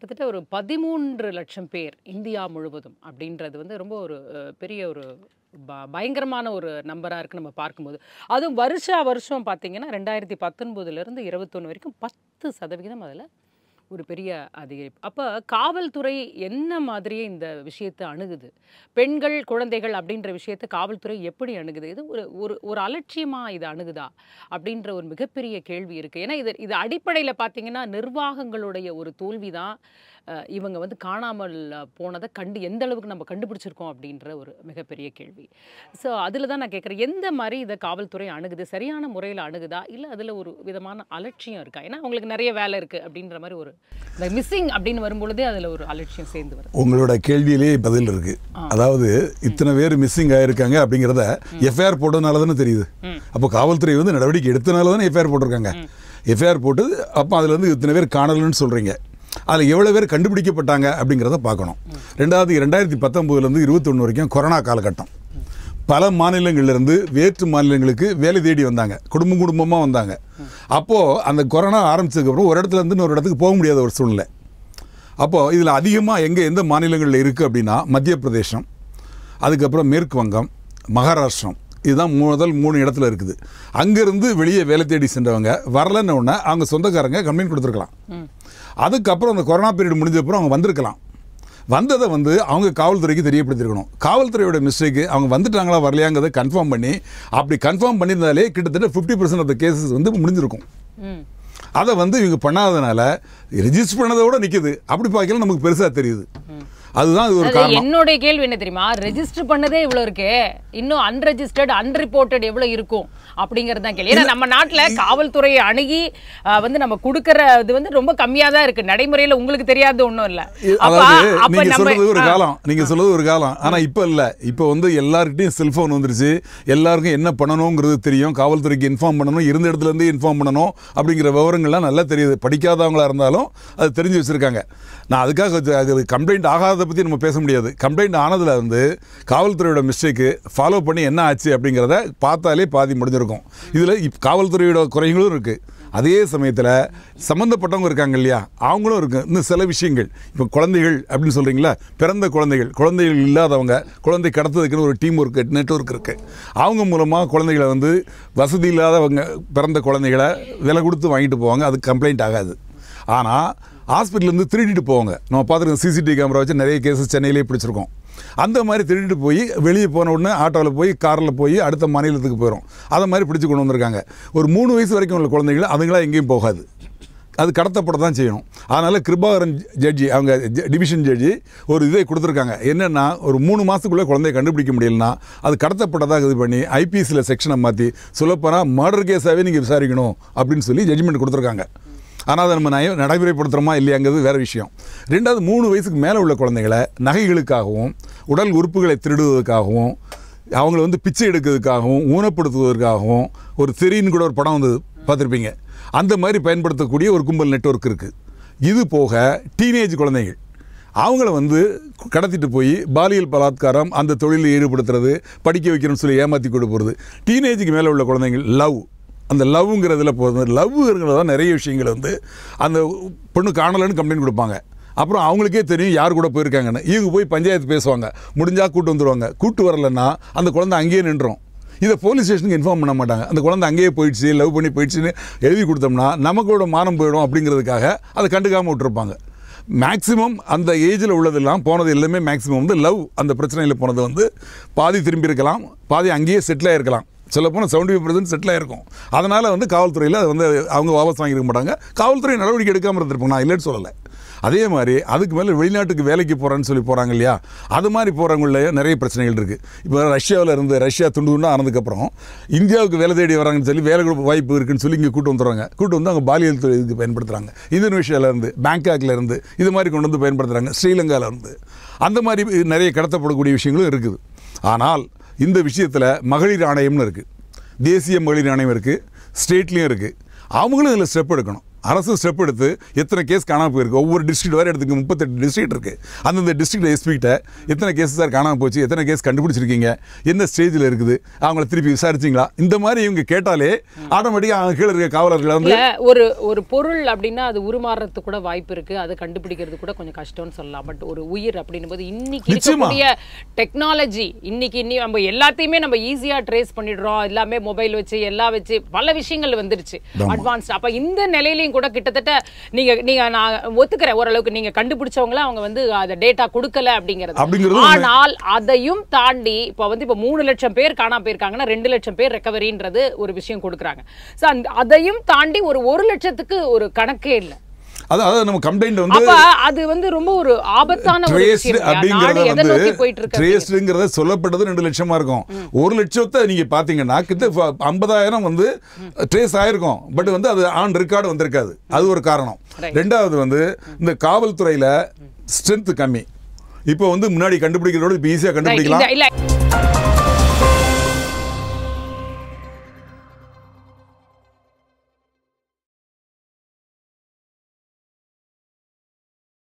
கிட்டத்தட்ட ஒரு பதிமூன்று லட்சம் பேர் இந்தியா முழுவதும் அப்படின்றது வந்து ரொம்ப ஒரு பெரிய ஒரு பயங்கரமான ஒரு நம்பராக இருக்குது நம்ம பார்க்கும்போது அதுவும் வருஷா வருஷம் பார்த்திங்கன்னா ரெண்டாயிரத்தி பத்தொன்பதுலேருந்து இருபத்தொன்று வரைக்கும் பத்து சதவிகிதம் அதில் ஒரு பெரிய அதிகரிப்பு அப்போ காவல்துறை என்ன மாதிரியே இந்த விஷயத்தை அணுகுது பெண்கள் குழந்தைகள் அப்படின்ற விஷயத்தை காவல்துறை எப்படி அணுகுது இது ஒரு ஒரு ஒரு அலட்சியமாக இது அணுகுதா அப்படின்ற ஒரு மிகப்பெரிய கேள்வி இருக்குது ஏன்னா இது இது அடிப்படையில் பார்த்தீங்கன்னா நிர்வாகங்களுடைய ஒரு தோல்வி தான் இவங்க வந்து காணாமல் போனதை கண்டு எந்த அளவுக்கு நம்ம கண்டுபிடிச்சிருக்கோம் அப்படின்ற ஒரு மிகப்பெரிய கேள்வி ஸோ அதில் தான் நான் கேட்குறேன் எந்த மாதிரி இதை காவல்துறை அணுகுது சரியான முறையில் அணுகுதா இல்லை அதில் ஒரு விதமான அலட்சியம் இருக்கா ஏன்னா அவங்களுக்கு நிறைய வேலை இருக்குது அப்படின்ற மாதிரி ஒரு இந்த மிஸ்ஸிங் அப்படின்னு வரும்பொழுதே அதில் ஒரு அலட்சியம் சேர்ந்து வரும் உங்களோட கேள்வியிலே பதில் இருக்குது அதாவது இத்தனை பேர் மிஸ்ஸிங் ஆகிருக்காங்க அப்படிங்கிறத எஃப்ஐஆர் போட்டதுனால தானே தெரியுது அப்போ காவல்துறை வந்து நடவடிக்கை எடுத்தனால தானே எஃப்ஐஆர் போட்டிருக்காங்க எஃப்ஐஆர் போட்டு அப்போ அதில் வந்து இத்தனை பேர் காணலன்னு சொல்கிறீங்க அதில் எவ்வளோ பேர் கண்டுபிடிக்கப்பட்டாங்க அப்படிங்கிறத பார்க்கணும் ரெண்டாவது ரெண்டாயிரத்தி பத்தொம்போதுலேருந்து இருபத்தொன்று வரைக்கும் கொரோனா காலகட்டம் பல மாநிலங்கள்லேருந்து வேற்று மாநிலங்களுக்கு வேலை தேடி வந்தாங்க குடும்பம் குடும்பமாக வந்தாங்க அப்போது அந்த கொரோனா ஆரம்பித்ததுக்கப்புறம் ஒரு இடத்துலேருந்து இன்னொரு இடத்துக்கு போக முடியாத ஒரு சூழ்நிலை அப்போது இதில் அதிகமாக எங்கே எந்த மாநிலங்களில் இருக்குது அப்படின்னா மத்திய பிரதேசம் அதுக்கப்புறம் மேற்கு வங்கம் மகாராஷ்டிரம் இதுதான் முதல் மூணு இடத்துல இருக்குது அங்கேருந்து வெளியே வேலை தேடி சென்றவங்க வரலன்னு ஒன்று அவங்க சொந்தக்காரங்க கம்ப்ளைண்ட் கொடுத்துருக்கலாம் அதுக்கப்புறம் அந்த கொரோனா பீரியட் முடிஞ்சப்புறம் அவங்க வந்திருக்கலாம் வந்ததை வந்து அவங்க காவல்துறைக்கு தெரியப்படுத்திருக்கணும் காவல்துறையோட மிஸ்டேக்கு அவங்க வந்துட்டாங்களா வரலையாங்கிறத கன்ஃபார்ம் பண்ணி அப்படி கன்ஃபார்ம் பண்ணியிருந்தாலே கிட்டத்தட்ட ஃபிஃப்டி பர்சன்ட் ஆஃப் கேசஸ் வந்து முடிஞ்சிருக்கும் அதை வந்து இவங்க பண்ணாதனால ரிஜிஸ்டர் பண்ணதை விட நிற்கிது அப்படி பார்க்கல நமக்கு பெருசாக தெரியுது அதுதான் இது ஒரு காரணம் என்னோட கேள்வி என்ன தெரியுமா ரெஜிஸ்டர் பண்ணதே இவ்வளவு இருக்கு இன்னும் அன்ரெஜிஸ்டர்ட் அன்ரிப்போர்ட்டட் எவ்வளவு இருக்கும் அப்படிங்கிறது தான் கேள்வி ஏன்னா நம்ம நாட்டுல காவல்துறையை அணுகி வந்து நம்ம கொடுக்கற இது வந்து ரொம்ப கம்மியா தான் இருக்கு நடைமுறையில உங்களுக்கு தெரியாது ஒண்ணும் இல்ல நீங்க சொல்றது ஒரு காலம் நீங்க சொல்றது ஒரு காலம் ஆனா இப்ப இல்ல இப்ப வந்து எல்லார்கிட்டையும் செல்போன் வந்துருச்சு எல்லாருக்கும் என்ன பண்ணணுங்கிறது தெரியும் காவல்துறைக்கு இன்ஃபார்ம் பண்ணணும் இருந்த இடத்துல இருந்து இன்ஃபார்ம் பண்ணணும் அப்படிங்கிற விவரங்கள்லாம் நல்லா தெரியுது படிக்காதவங்களா இருந்தாலும் அது தெரிஞ்சு வச்சிருக்காங்க நான் அதுக்காக அது கம்ப்ளைண்ட் ஆகாத ஆனதை பற்றி நம்ம பேச முடியாது கம்ப்ளைண்ட் ஆனதில் வந்து காவல்துறையோட மிஸ்டேக்கு ஃபாலோ பண்ணி என்ன ஆச்சு அப்படிங்கிறத பார்த்தாலே பாதி முடிஞ்சிருக்கும் இதில் இப் காவல்துறையோட குறைகளும் இருக்குது அதே சமயத்தில் சம்மந்தப்பட்டவங்க இருக்காங்க இல்லையா அவங்களும் இருக்குது இன்னும் சில விஷயங்கள் இப்போ குழந்தைகள் அப்படின்னு சொல்கிறீங்களா பிறந்த குழந்தைகள் குழந்தைகள் இல்லாதவங்க குழந்தை கடத்ததுக்குன்னு ஒரு டீம் ஒர்க் நெட்ஒர்க் இருக்குது அவங்க மூலமாக குழந்தைகளை வந்து வசதி இல்லாதவங்க பிறந்த குழந்தைகளை விலை கொடுத்து வாங்கிட்டு போவாங்க அது கம்ப்ளைண்ட் ஆகாது ஆனால் ஹாஸ்பிட்டலேருந்து திருடிட்டு போவாங்க நம்ம பார்த்துருக்கோம் சிசிடிவி கேமரா வச்சு நிறைய கேஸஸ் சென்னையிலே பிடிச்சிருக்கோம் அந்த மாதிரி திருடிட்டு போய் வெளியே போன உடனே ஆட்டோவில் போய் காரில் போய் அடுத்த மாநிலத்துக்கு போயிடும் அதை மாதிரி பிடிச்சி கொண்டு வந்திருக்காங்க ஒரு மூணு வயசு வரைக்கும் உள்ள குழந்தைகள் அதுங்களாம் எங்கேயும் போகாது அது கடத்தப்பட தான் செய்யணும் அதனால் கிருபாகரன் ஜட்ஜி அவங்க டிவிஷன் ஜட்ஜி ஒரு இதை கொடுத்துருக்காங்க என்னென்னா ஒரு மூணு மாதத்துக்குள்ளே குழந்தைய கண்டுபிடிக்க முடியலனா அது கடத்தப்பட்டதாக இது பண்ணி ஐபிஎஸ்சியில் செக்ஷனை மாற்றி சொல்லப்போனால் மர்டர் கேஸாகவே நீங்கள் விசாரிக்கணும் அப்படின்னு சொல்லி ஜட்ஜ்மெண்ட் கொடுத்துருக்காங்க ஆனால் அதை நம்ம நய நடைமுறைப்படுத்துகிறோமா இல்லையாங்கிறது வேறு விஷயம் ரெண்டாவது மூணு வயசுக்கு மேலே உள்ள குழந்தைகளை நகைகளுக்காகவும் உடல் உறுப்புகளை திருடுவதற்காகவும் அவங்கள வந்து பிச்சை எடுக்கிறதுக்காகவும் ஊனப்படுத்துவதற்காகவும் ஒரு தெரின்னு கூட ஒரு படம் வந்து பார்த்துருப்பீங்க அந்த மாதிரி பயன்படுத்தக்கூடிய ஒரு கும்பல் நெட்ஒர்க் இருக்குது இது போக டீனேஜ் குழந்தைகள் அவங்கள வந்து கடத்திட்டு போய் பாலியல் பலாத்காரம் அந்த தொழிலில் ஈடுபடுத்துறது படிக்க வைக்கணும்னு சொல்லி ஏமாற்றி கொடுப்போகிறது டீனேஜுக்கு மேலே உள்ள குழந்தைங்கள் லவ் அந்த லவ்ங்கிறதுல போகிறது லவ்ங்கிறது தான் நிறைய விஷயங்கள் வந்து அந்த பொண்ணு காணலன்னு கம்ப்ளைண்ட் கொடுப்பாங்க அப்புறம் அவங்களுக்கே தெரியும் யார் கூட போயிருக்காங்கன்னு இவங்க போய் பஞ்சாயத்து பேசுவாங்க முடிஞ்சால் கூட்டு வந்துடுவாங்க கூட்டு வரலன்னா அந்த குழந்தை அங்கேயே நின்றோம் இதை போலீஸ் ஸ்டேஷனுக்கு இன்ஃபார்ம் பண்ண மாட்டாங்க அந்த குழந்தை அங்கேயே போயிடுச்சு லவ் பண்ணி போயிடுச்சுன்னு எழுதி கொடுத்தோம்னா நமக்கோட மானம் போயிடும் அப்படிங்கிறதுக்காக அதை கண்டுக்காமல் விட்டுருப்பாங்க மேக்ஸிமம் அந்த ஏஜில் உள்ளதெல்லாம் போனது எல்லாமே மேக்ஸிமம் வந்து லவ் அந்த பிரச்சனையில் போனது வந்து பாதி திரும்பி இருக்கலாம் பாதி அங்கேயே செட்டில் ஆகிருக்கலாம் சொல்லப்போனால் செவன்டி ஃபைவ் பர்சன்ட் செட்டில் ஆயிருக்கும் அதனால் வந்து காவல்துறையில் அது வந்து அவங்க வாபஸ் வாங்கியிருக்க மாட்டாங்க காவல்துறை நடவடிக்கை எடுக்காமல் இருந்திருப்போம் நான் இல்லைன்னு சொல்லலை அதே மாதிரி அதுக்கு மேலே வெளிநாட்டுக்கு வேலைக்கு போகிறேன்னு சொல்லி போகிறாங்க இல்லையா அது மாதிரி போகிறவங்கள நிறைய பிரச்சனைகள் இருக்குது இப்போ ரஷ்யாவில் இருந்து ரஷ்யா துண்டு துண்டாக ஆனதுக்கப்புறம் இந்தியாவுக்கு வேலை தேடி வராங்கன்னு சொல்லி வேலை வாய்ப்பு இருக்குன்னு சொல்லி இங்கே கூட்டு வந்துடுறாங்க கூட்டு வந்து அவங்க பாலியல் தொழிலுக்கு பயன்படுத்துகிறாங்க இந்தோனேஷியாவிலேருந்து பேங்காக்லேருந்து இது மாதிரி கொண்டு வந்து பயன்படுத்துகிறாங்க ஸ்ரீலங்காவிலேருந்து அந்த மாதிரி நிறைய கடத்தப்படக்கூடிய விஷயங்களும் இருக்குது ஆனால் இந்த விஷயத்தில் மகளிர் ஆணையம்னு இருக்குது தேசிய மகளிர் ஆணையம் இருக்குது ஸ்டேட்லேயும் இருக்குது அவங்களும் இதில் ஸ்டெப் எடுக்கணும் அரசு ஸ்டெப் எடுத்து எத்தனை கேஸ் காணாமல் போயிருக்கு ஒவ்வொரு டிஸ்ட்ரிக்ட் வரை எடுத்துக்கு முப்பத்தெட்டு டிஸ்ட்ரிக்ட் இருக்குது அந்தந்த டிஸ்ட்ரிக்ட் எஸ்பிகிட்ட எத்தனை கேஸ் சார் காணாமல் போச்சு எத்தனை கேஸ் கண்டுபிடிச்சிருக்கீங்க எந்த ஸ்டேஜில் இருக்குது அவங்கள திருப்பி விசாரிச்சிங்களா இந்த மாதிரி இவங்க கேட்டாலே ஆட்டோமேட்டிக்காக அவங்க கீழே இருக்க காவலர்கள் வந்து ஒரு ஒரு பொருள் அப்படின்னா அது உருமாறுறது கூட வாய்ப்பு இருக்குது அதை கண்டுபிடிக்கிறது கூட கொஞ்சம் கஷ்டம்னு சொல்லலாம் பட் ஒரு உயிர் அப்படின்னும் போது இன்னைக்கு இருக்கக்கூடிய டெக்னாலஜி இன்னைக்கு இன்னி நம்ம எல்லாத்தையுமே நம்ம ஈஸியாக ட்ரேஸ் பண்ணிடுறோம் எல்லாமே மொபைல் வச்சு எல்லாம் வச்சு பல விஷயங்கள் வந்துருச்சு அட்வான்ஸ் அப்போ இந்த நிலையிலையும் கூட கிட்டத்தட்ட நீங்க நீங்க நான் ஒத்துக்கிறேன் ஓரளவுக்கு நீங்க கண்டுபிடிச்சவங்கள அவங்க வந்து அதை டேட்டா கொடுக்கல அப்படிங்கிறது ஆனால் அதையும் தாண்டி இப்ப வந்து இப்ப மூணு லட்சம் பேர் காணாம போயிருக்காங்கன்னா ரெண்டு லட்சம் பேர் ரெக்கவரின்றது ஒரு விஷயம் கொடுக்குறாங்க ஸோ அதையும் தாண்டி ஒரு ஒரு லட்சத்துக்கு ஒரு கணக்கே இல்லை அதாவது நம்ம கம்ப்ளைண்ட் வந்து அது வந்து ரொம்ப ஒரு ஆபத்தான ட்ரேஸ்டு அப்படிங்கறத வந்து ட்ரேஸ்டுங்கிறத சொல்லப்பட்டது ரெண்டு லட்சமா இருக்கும் ஒரு லட்சத்தை நீங்க பார்த்தீங்கன்னா கிட்ட ஐம்பதாயிரம் வந்து ட்ரேஸ் ஆயிருக்கும் பட் வந்து அது ஆன் ரெக்கார்டு வந்திருக்காது அது ஒரு காரணம் ரெண்டாவது வந்து இந்த காவல்துறையில ஸ்ட்ரென்த் கம்மி இப்போ வந்து முன்னாடி கண்டுபிடிக்கிறதோட இப்போ ஈஸியாக கண்டுபிடிக்கலாம்